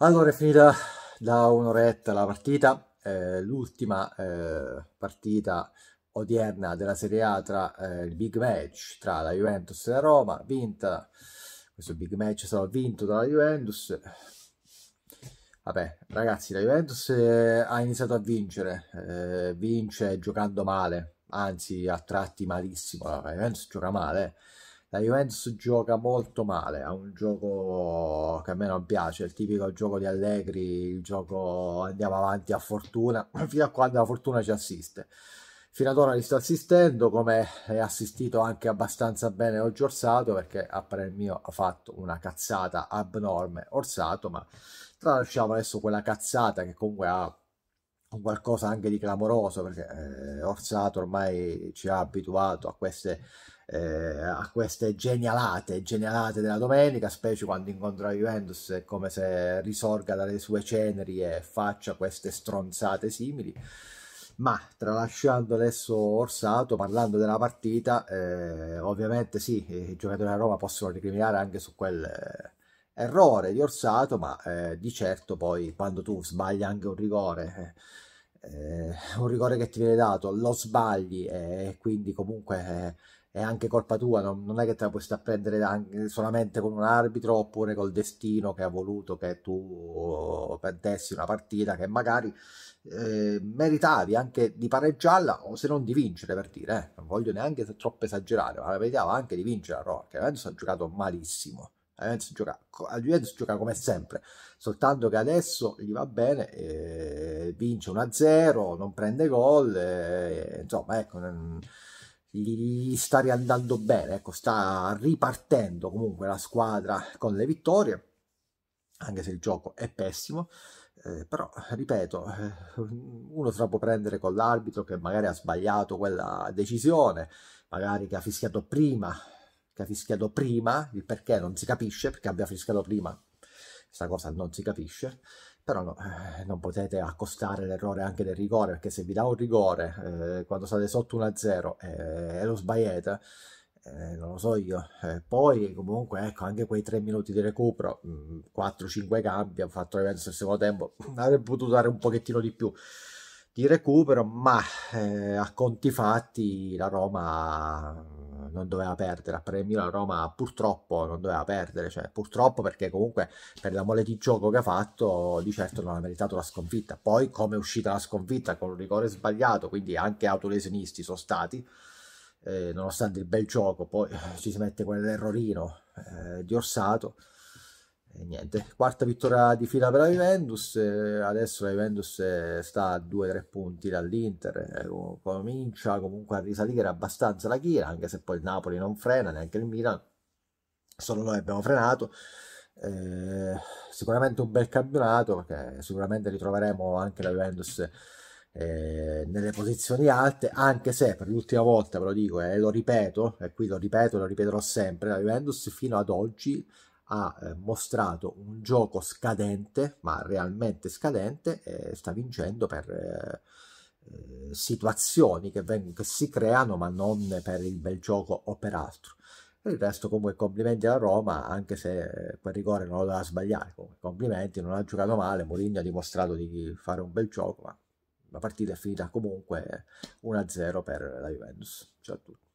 Allora è finita da un'oretta la partita, eh, l'ultima eh, partita odierna della Serie A tra eh, il big match tra la Juventus e la Roma, vinta, questo big match è stato vinto dalla Juventus, vabbè ragazzi la Juventus eh, ha iniziato a vincere, eh, vince giocando male, anzi a tratti malissimo, la Juventus gioca male, eh la Juventus gioca molto male, ha un gioco che a me non piace, il tipico gioco di Allegri, il gioco andiamo avanti a fortuna, fino a quando la fortuna ci assiste. Fino ad ora li sto assistendo, come è assistito anche abbastanza bene oggi Orsato, perché a parer mio ha fatto una cazzata abnorme Orsato, ma tralasciamo adesso quella cazzata che comunque ha un qualcosa anche di clamoroso, perché eh, Orsato ormai ci ha abituato a queste eh, a queste genialate, genialate della domenica, specie quando incontra Juventus, è come se risorga dalle sue ceneri e faccia queste stronzate simili. Ma tralasciando adesso Orsato, parlando della partita, eh, ovviamente sì, i giocatori della Roma possono ricriminare anche su quel eh, errore di Orsato, ma eh, di certo poi quando tu sbagli anche un rigore eh, eh, un rigore che ti viene dato, lo sbagli e eh, quindi comunque è, eh, è anche colpa tua, non, non, è che te la puoi stare a prendere solamente con un arbitro oppure col destino che ha voluto che tu perdessi una partita che magari eh, meritavi anche di pareggiarla o se non di vincere per dire, eh. non voglio neanche troppo esagerare, ma meritava anche di vincere la Roma, che adesso ha giocato malissimo. La Juventus gioca, la Juventus gioca come sempre, soltanto che adesso gli va bene, eh, vince 1-0, non prende gol, eh, insomma, ecco, gli sta riandando bene, ecco, sta ripartendo comunque la squadra con le vittorie, anche se il gioco è pessimo. Eh, però ripeto, eh, uno se la può prendere con l'arbitro che magari ha sbagliato quella decisione, magari che ha fischiato prima che ha fischiato prima, il perché non si capisce, perché abbia fischiato prima, questa cosa non si capisce, però no, eh, non potete accostare l'errore anche del rigore, perché se vi dà un rigore eh, quando state sotto 1-0 eh, e lo sbagliate, eh, non lo so io. Eh, poi, comunque, ecco, anche quei tre minuti di recupero, 4-5 cambi, hanno fatto l'evento nel secondo tempo, avrebbe potuto dare un pochettino di più di recupero, ma eh, a conti fatti la Roma non doveva perdere, a Premio la Roma purtroppo non doveva perdere, cioè purtroppo perché comunque per la mole di gioco che ha fatto di certo non ha meritato la sconfitta, poi come è uscita la sconfitta con un rigore sbagliato, quindi anche autolesionisti sono stati, eh, nonostante il bel gioco, poi eh, ci si mette quell'errorino eh, di Orsato. E eh, niente, quarta vittoria di fila per la Juventus, eh, adesso la Juventus eh, sta a 2-3 punti dall'Inter, comincia comunque a risalire abbastanza la chira, anche se poi il Napoli non frena, neanche il Milan, solo noi abbiamo frenato. Eh, sicuramente un bel campionato perché sicuramente ritroveremo anche la Juventus eh, nelle posizioni alte anche se per l'ultima volta ve lo dico e eh, lo ripeto e qui lo ripeto e lo ripeterò sempre la Juventus fino ad oggi ha eh, mostrato un gioco scadente, ma realmente scadente, e sta vincendo per eh, eh, situazioni che, vengono, che si creano, ma non per il bel gioco o per altro. Per il resto, comunque, complimenti alla Roma, anche se eh, quel rigore non lo doveva sbagliare. Comunque, complimenti, non ha giocato male. Mourinho ha dimostrato di fare un bel gioco, ma la partita è finita comunque 1-0 eh, per la Juventus. Ciao a tutti.